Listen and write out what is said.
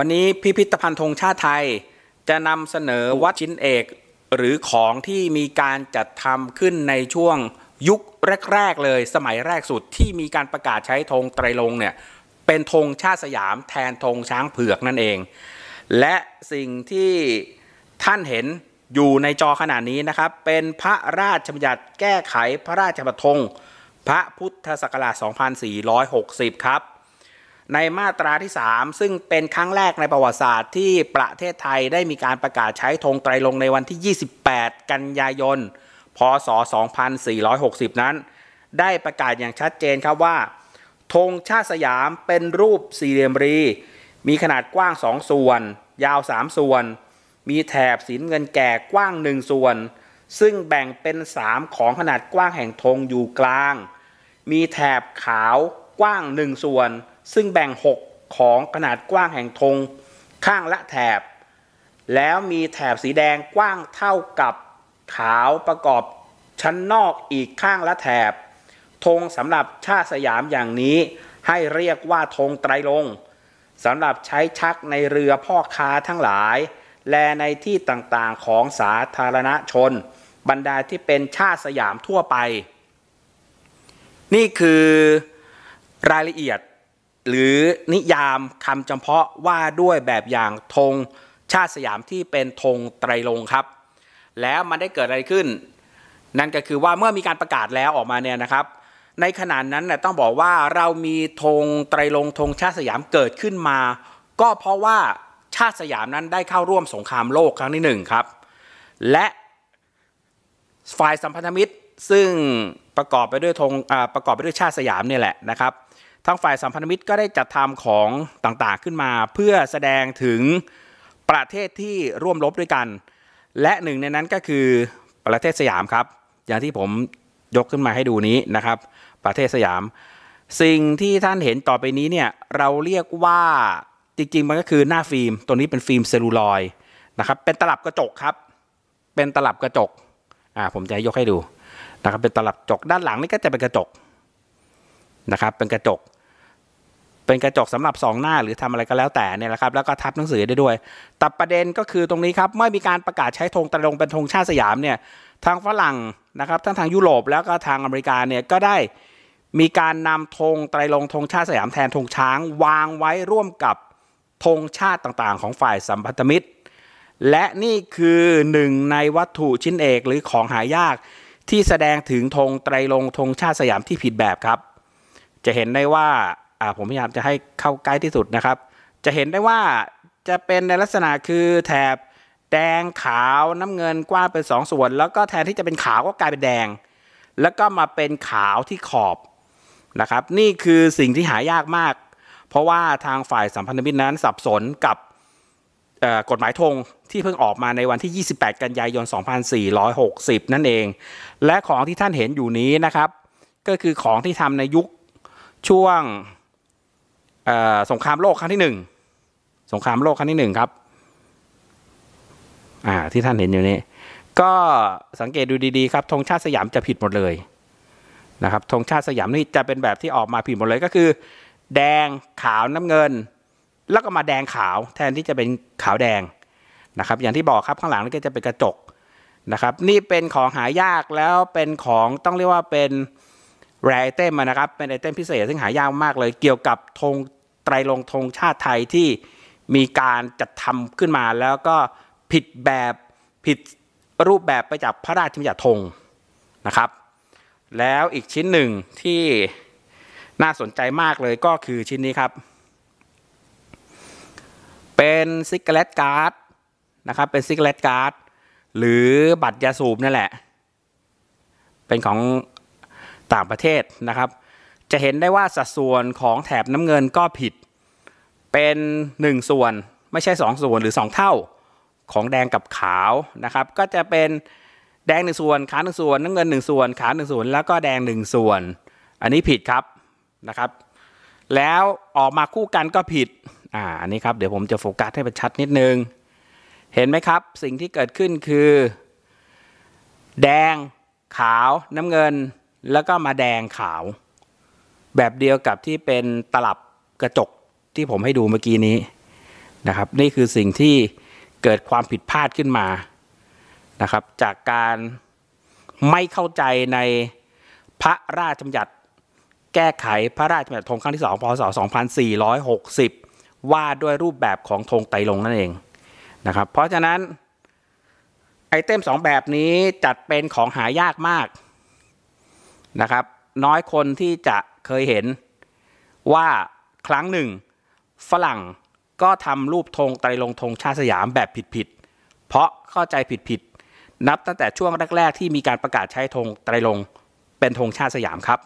วันนี้พิพิธภัณฑ์ธงชาติไทยจะนำเสนอวัดชิ้นเอก หรือของที่มีการจัดทำขึ้นในช่วงยุคแรกๆเลย สมัยแรกสุดที่มีการประกาศใช้ธงไตรลงเนี่ยเป็นธงชาติสยามแทนธงช้างเผือกนั่นเอง และสิ่งที่ท่านเห็นอยู่ในจอขนาดนี้นะครับ เป็นพระราชบัญญัติแก้ไขพระราชบัญญัติธงพระพุทธศักราช 2460 ครับในมาตราที่ 3 ซึ่งเป็นครั้งแรกในประวัติศาสตร์ที่ประเทศไทยได้มีการประกาศใช้ธงไตรลงในวันที่ 28 กันยายน พศ 2460 นั้น ได้ประกาศอย่างชัดเจนครับว่าธงชาติสยามเป็นรูปสี่เหลี่ยมรี มีขนาดกว้าง 2 ส่วน ยาว 3 ส่วน มีแถบสีเงินแก่กว้าง 1 ส่วน ซึ่งแบ่งเป็น 3 ของขนาดกว้างแห่งธงอยู่กลาง มีแถบขาวกว้าง1ส่วนซึ่งแบ่ง 6 ของขนาดกว้างแห่งธงข้างละแถบ แล้วมีแถบสีแดงกว้างเท่ากับขาวประกอบชั้นนอกอีกข้างละแถบ ธงสำหรับชาติสยามอย่างนี้ให้เรียกว่าธงไตรลงสำหรับใช้ชักในเรือพ่อค้าทั้งหลาย และในที่ต่างๆของสาธารณชน บรรดาที่เป็นชาติสยามทั่วไป นี่คือรายละเอียดหรือนิยาม คำจำเพาะว่าด้วยแบบอย่างธงชาติสยามที่เป็นธงไตรรงครับ แล้วมันได้เกิดอะไรขึ้น นั่นก็คือว่าเมื่อมีการประกาศแล้วออกมาเนี่ยนะครับ ในขณะนั้นนะต้องบอกว่าเรามีธงไตรรงธงชาติสยามเกิดขึ้นมา ก็เพราะว่าชาติสยามนั้นได้เข้าร่วมสงครามโลกครั้งที่หนึ่งครับและฝ่ายสัมพันธมิตรซึ่งประกอบไปด้วยธงประกอบไปด้วยชาติสยามเนี่ยแหละนะครับทางฝ่ายสัมพันธมิตรก็ได้จัดทำของต่างๆขึ้นมา เพื่อแสดงถึงประเทศที่ร่วมรบด้วยกัน และหนึ่งในนั้นก็คือประเทศสยามครับ อย่างที่ผมยกขึ้นมาให้ดูนี้นะครับ ประเทศสยาม สิ่งที่ท่านเห็นต่อไปนี้เนี่ยเราเรียกว่าจริงๆมันก็คือหน้าฟิล์มตัวนี้เป็นฟิล์มเซลลูลอยนะครับเป็นตลับกระจกครับ เป็นตลับกระจกอ่าผมจะยกให้ดูนะครับเป็นตลับกระจกด้านหลังนี่ก็จะเป็นกระจกนะครับ เป็นกระจกเป็นกระจกสำหรับสองหน้าหรือทำอะไรก็แล้วแต่เนี่ยแหละครับ แล้วก็ทับหนังสือได้ด้วย แต่ประเด็นก็คือตรงนี้ครับเมื่อมีการประกาศใช้ธงตะลงเป็นธงชาติสยามเนี่ยทางฝรั่งนะครับ ทั้งทางยุโรปแล้วก็ทางอเมริกาเนี่ยก็ได้มีการนำธงไตรลงธงชาติสยาม แทนธงช้างวางไว้ร่วมกับธงชาติต่างๆ ของฝ่ายสัมพันธมิตร และนี่คือหนึ่งในวัตถุชิ้นเอกหรือของหายากที่แสดงถึงธงไตรลงธงชาติสยามที่ผิดแบบครับ จะเห็นได้ว่าผมพยายามจะให้เข้าใกล้ที่สุดนะครับ จะเห็นได้ว่าจะเป็นในลักษณะคือแถบแดงขาวน้ำเงินกว้างเป็น2สส่วน แล้วก็แทนที่จะเป็นขาวก็กลายเป็นแดง แล้วก็มาเป็นขาวที่ขอบนะครับ นี่คือสิ่งที่หายากมาก เพราะว่าทางฝ่ายสัมพันธมิตรนั้นสับสนกับกฎหมายธงที่เพิ่งออกมาในวันที่ 28 กันยายน 2460 นั่นเอง และของที่ท่านเห็นอยู่นี้นะครับ ก็คือของที่ทำในยุคช่วงสงครามโลกครั้งที่หนึ่งสงครามโลกครั้งที่หนึ่งครับอ่าที่ท่านเห็นอยู่นี้ก็สังเกตดูดีๆครับธงชาติสยามจะผิดหมดเลยนะครับธงชาติสยามนี่จะเป็นแบบที่ออกมาผิดหมดเลยก็คือ แดงขาวน้ำเงิน แล้วก็มาแดงขาว แทนที่จะเป็นขาวแดงนะครับ อย่างที่บอกครับข้างหลังนี่ก็จะเป็นกระจกนะครับ นี่เป็นของหายากแล้วเป็นของต้องเรียกว่าเป็นแรไอเทมนะครับ เป็นไอเทมพิเศษซึ่งหายากมากเลย เกี่ยวกับธงไตรรงธงชาติไทยที่มีการจัดทำขึ้นมาแล้วก็ผิดแบบผิดรูปแบบไปจากพระราชบัญญัติธงนะครับ แล้วอีกชิ้นหนึ่งที่น่าสนใจมากเลยก็คือชิ้นนี้ครับ เป็นซิกเลตการ์ดนะครับ เป็นซิกเลตการ์ดหรือบัตรยาสูบนั่นแหละ เป็นของต่างประเทศนะครับจะเห็นได้ว่าสัดส่วนของแถบน้ำเงินก็ผิด เป็น 1 ส่วน ไม่ใช่ 2 ส่วนหรือ 2 เท่า ของแดงกับขาว นะครับ ก็จะเป็นแดง 1 ส่วน ขาวหนึ่งส่วน น้ำเงิน 1 ส่วน ขาวหนึ่งส่วน แล้วก็แดง 1 ส่วน อันนี้ผิดครับนะครับแล้วออกมาคู่กันก็ผิดอ่าอันนี้ครับเดี๋ยวผมจะโฟกัสให้มันชัดนิดนึง เห็นไหมครับสิ่งที่เกิดขึ้นคือ แดงขาวน้ำเงินแล้วก็มาแดงขาวแบบเดียวกับที่เป็นตลับกระจกที่ผมให้ดูเมื่อกี้นี้นะครับ นี่คือสิ่งที่เกิดความผิดพลาดขึ้นมานะครับ จากการไม่เข้าใจในพระราชบัญญัติแก้ไขพระราชบัญญัติธงครั้งที่2พศ2460 ว่าด้วยรูปแบบของธงไตลงนั่นเองนะครับ เพราะฉะนั้นไอเทม2 แบบนี้จัดเป็นของหายากมากนะครับ น้อยคนที่จะเคยเห็นว่าครั้งหนึ่งฝรั่งก็ทำรูปธงไตรลงธงชาติสยามแบบผิดๆ เพราะเข้าใจผิดๆนับตั้งแต่ช่วงแรกๆที่มีการประกาศใช้ธงไตรลงเป็นธงชาติสยามครับ